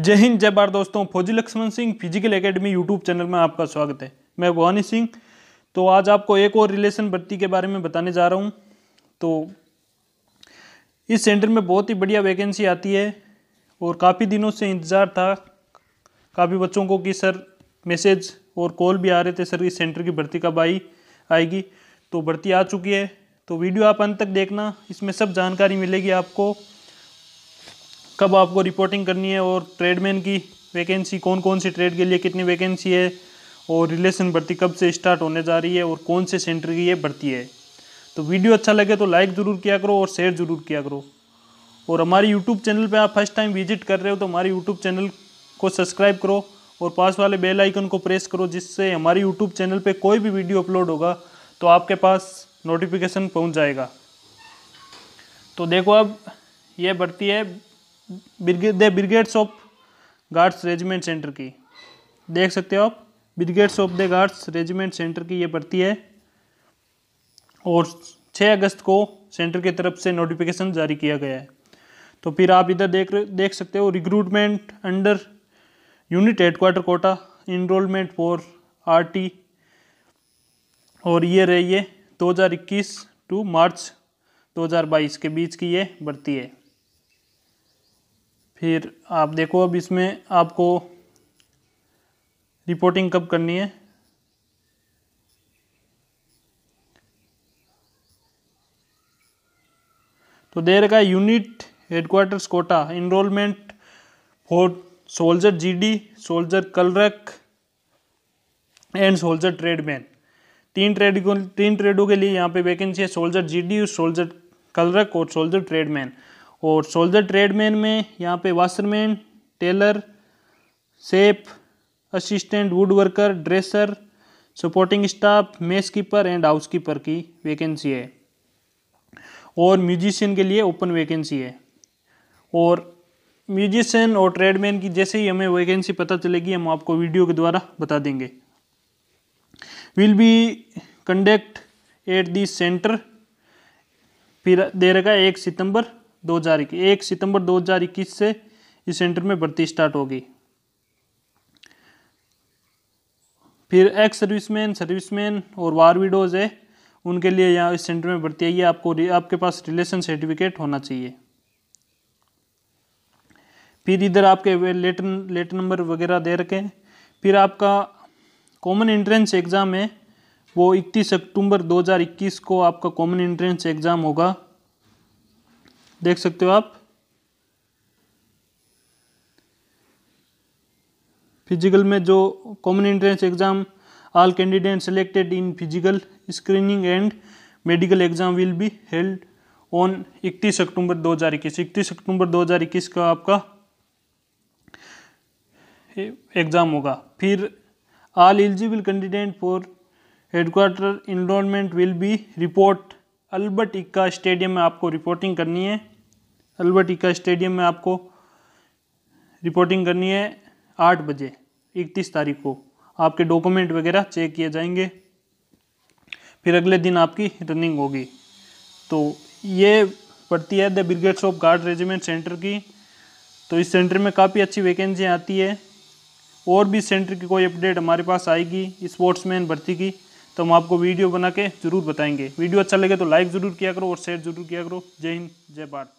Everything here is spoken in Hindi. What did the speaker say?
जय हिंद जय भारत दोस्तों फौजी Lakshman Singh physical academy YouTube channel में आपका स्वागत है मैं भवानी सिंह तो आज आपको एक और रिलेशन भर्ती के बारे में बताने जा रहा हूँ तो इस सेंटर में बहुत ही बढ़िया वैकेंसी आती है और काफ़ी दिनों से इंतज़ार था काफ़ी बच्चों को कि सर मैसेज और कॉल भी आ रहे थे सर इस सेंटर की भर्ती कब आई आएगी तो भर्ती आ चुकी है तो वीडियो आप अंत तक देखना इसमें सब जानकारी मिलेगी आपको कब आपको रिपोर्टिंग करनी है और ट्रेडमैन की वैकेंसी कौन कौन सी ट्रेड के लिए कितनी वैकेंसी है और रिलेशन भर्ती कब से स्टार्ट होने जा रही है और कौन से सेंटर की ये भर्ती है तो वीडियो अच्छा लगे तो लाइक ज़रूर किया करो और शेयर ज़रूर किया करो और हमारे यूट्यूब चैनल पर आप फर्स्ट टाइम विजिट कर रहे हो तो हमारे यूट्यूब चैनल को सब्सक्राइब करो और पास वाले बेल आइकन को प्रेस करो जिससे हमारे यूट्यूब चैनल पर कोई भी वीडियो अपलोड होगा तो आपके पास नोटिफिकेशन पहुंच जाएगा तो देखो अब यह बढ़ती है the brigades of guards regiment centre की देख सकते हो आप brigades of the guards regiment centre की ये भर्ती है और 6 अगस्त को सेंटर की तरफ से नोटिफिकेशन जारी किया गया है तो फिर आप इधर देख देख सकते हो recruitment under unit headquarter quota enrolment for RT और ये रही है 2021 टू मार्च 2022 के बीच की ये बढ़ती है फिर आप देखो अब इसमें आपको रिपोर्टिंग कब करनी है तो दे रखा है unit headquarters quota enrolment for soldier GD soldier clerk and soldier tradesman तीन ट्रेड तीन ट्रेडों के लिए यहाँ पे वैकेंसी है सोल्जर जीडी सोल्जर कलरक और सोल्जर ट्रेडमैन और सोल्जर ट्रेडमैन में यहाँ पे वाशरमैन टेलर सेप assistant wood worker dresser supporting staff mess keeper and house keeper की वैकेंसी है और म्यूजिशियन के लिए ओपन वैकेंसी है और म्यूजिशियन और ट्रेडमैन की जैसे ही हमें वैकेंसी पता चलेगी हम आपको वीडियो के द्वारा बता देंगे will be conduct at the centre फिर दे रखा है एक सितंबर दो हज़ार इक्कीस एक सितंबर दो हज़ार इक्कीस से इस सेंटर में भर्ती स्टार्ट होगी फिर एक्स सर्विसमैन सर्विसमैन और वार विडोज है उनके लिए यहाँ इस सेंटर में भर्ती आई है आपको आपके पास रिलेशन सर्टिफिकेट होना चाहिए फिर इधर आपके लेटर लेटर नंबर वगैरह दे रखे हैं फिर आपका कॉमन एंट्रेंस एग्ज़ाम है वो इकतीस अक्टूबर 2021 को आपका कॉमन एंट्रेंस एग्ज़ाम होगा देख सकते हो आप फिजिकल में जो common entrance exam all candidate selected in physical screening and medical exam will be held on 31 October 2021 31 October 2021 का आपका एग्जाम होगा फिर all eligible candidate for headquarter enrolment will be report Albert Ekka stadium में आपको रिपोर्टिंग करनी है अल्बर्ट इक्का स्टेडियम में आपको रिपोर्टिंग करनी है आठ बजे इकतीस तारीख को आपके डॉक्यूमेंट वगैरह चेक किए जाएंगे फिर अगले दिन आपकी रनिंग होगी तो ये पड़ती है the brigades of guard regiment centre की तो इस सेंटर में काफ़ी अच्छी वैकेंसियाँ आती है और भी सेंटर की कोई अपडेट हमारे पास आएगी स्पोर्ट्समैन भर्ती की तो हम आपको वीडियो बना के जरूर बताएंगे वीडियो अच्छा लगे तो लाइक ज़रूर किया करो और शेयर जरूर किया करो जय हिंद जय भारत